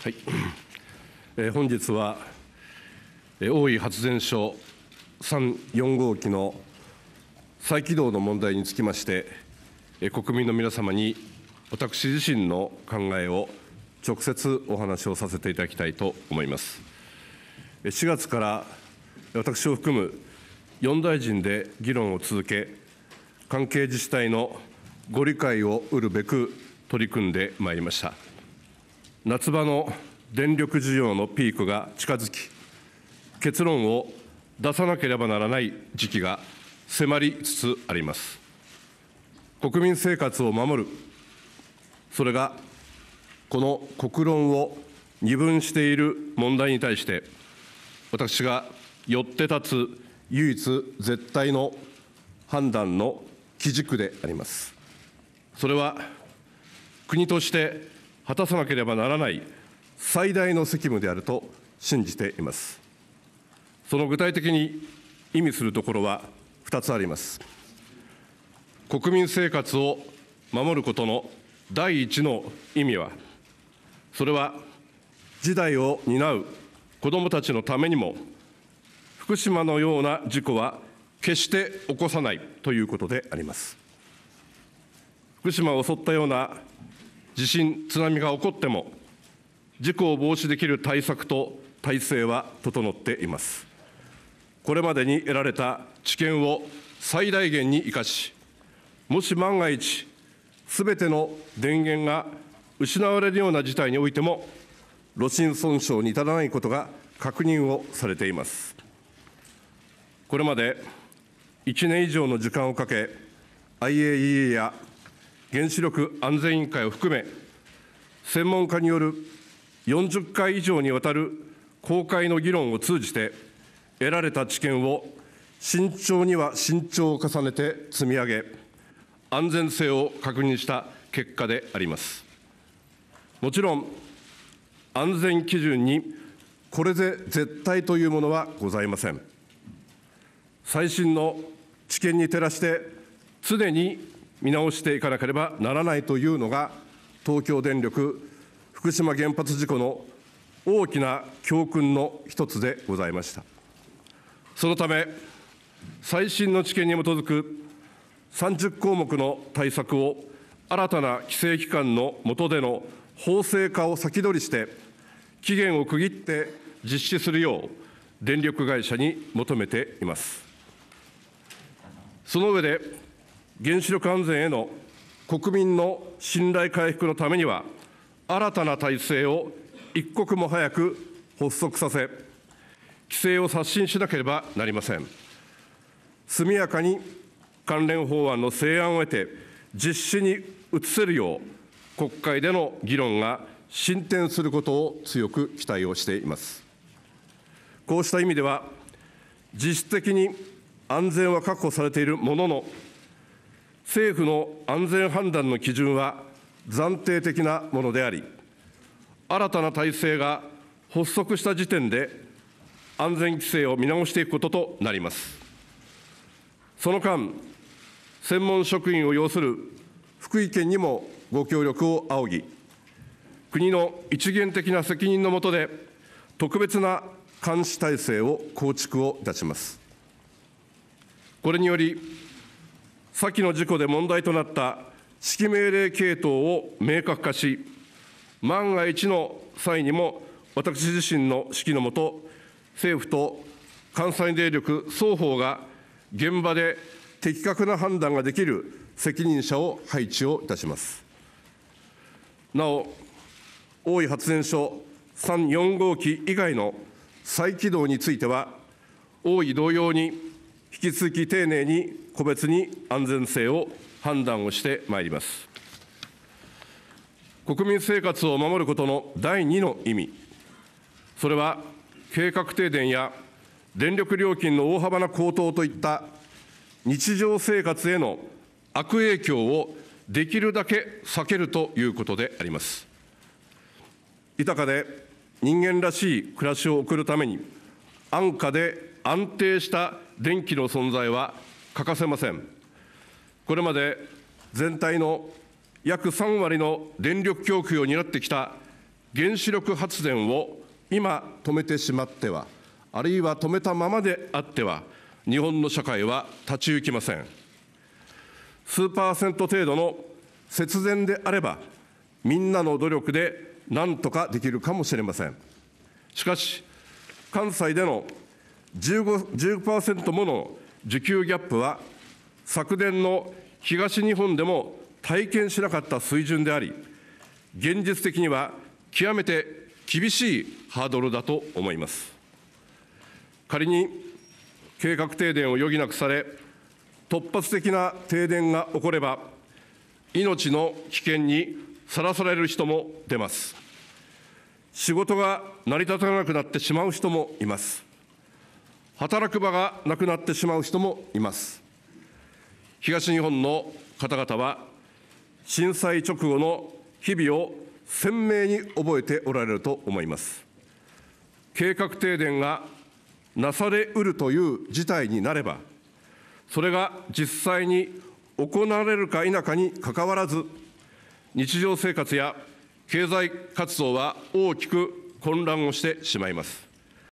はい、えー、本日は、えー、大井発電所34号機の再起動の問題につきまして、えー、国民の皆様に私自身の考えを直接お話をさせていただきたいと思います。4月から私を含む4大臣で議論を続け、関係自治体のご理解を得るべく取り組んでまいりました。夏場の電力需要のピークが近づき、結論を出さなければならない時期が迫りつつあります。国民生活を守る、それがこの国論を二分している問題に対して、私がよって立つ唯一絶対の判断の基軸であります。それは国として果たさなければならない最大の責務であると信じています。その具体的に意味するところは2つあります。国民生活を守ることの第一の意味は、それは時代を担う子どもたちのためにも、福島のような事故は決して起こさないということであります。福島を襲ったような地震、津波が起こっても、事故を防止できる対策と体制は整っています。これまでに得られた知見を最大限に生かし、もし万が一、すべての電源が失われるような事態においても、炉心損傷に至らないことが確認をされています。これまで1年以上の時間をかけ、IAEA や原子力安全委員会を含め、専門家による40回以上にわたる公開の議論を通じて、得られた知見を慎重には慎重を重ねて積み上げ、安全性を確認した結果であります。もちろん、安全基準にこれで絶対というものはございません。最新の知見に照らして、常に見直していかなければならないというのが、東京電力福島原発事故の大きな教訓の一つでございました。そのため、最新の知見に基づく30項目の対策を新たな規制機関の下での法制化を先取りして、期限を区切って実施するよう、電力会社に求めています。その上で原子力安全への国民の信頼回復のためには、新たな体制を一刻も早く発足させ、規制を刷新しなければなりません。速やかに関連法案の成案を得て、実施に移せるよう、国会での議論が進展することを強く期待をしています。こうした意味では、実質的に安全は確保されているものの、政府の安全判断の基準は暫定的なものであり、新たな体制が発足した時点で、安全規制を見直していくこととなります。その間、専門職員を要する福井県にもご協力を仰ぎ、国の一元的な責任の下で、特別な監視体制を構築をいたします。これにより先の事故で問題となった指揮命令系統を明確化し、万が一の際にも私自身の指揮のもと、政府と関西電力双方が現場で的確な判断ができる責任者を配置をいたします。なお、大井発電所3、4号機以外の再起動については、大井同様に引き続き丁寧に個別に安全性を判断をしてまいります。国民生活を守ることの第二の意味、それは計画停電や電力料金の大幅な高騰といった日常生活への悪影響をできるだけ避けるということであります。豊かで人間らしい暮らしを送るために安価で安定した電気の存在は欠かせません。これまで全体の約3割の電力供給を担ってきた原子力発電を今止めてしまっては、あるいは止めたままであっては、日本の社会は立ち行きません。数パーセント程度の節電であれば、みんなの努力でなんとかできるかもしれません。しかし、関西での 15%, もの需給ギャップは昨年の東日本でも体験しなかった水準であり現実的には極めて厳しいハードルだと思います仮に計画停電を余儀なくされ突発的な停電が起これば命の危険にさらされる人も出ます仕事が成り立たなくなってしまう人もいます働く場がなくなってしまう人もいます。東日本の方々は、震災直後の日々を鮮明に覚えておられると思います。計画停電がなされうるという事態になれば、それが実際に行われるか否かにかかわらず、日常生活や経済活動は大きく混乱をしてしまいます。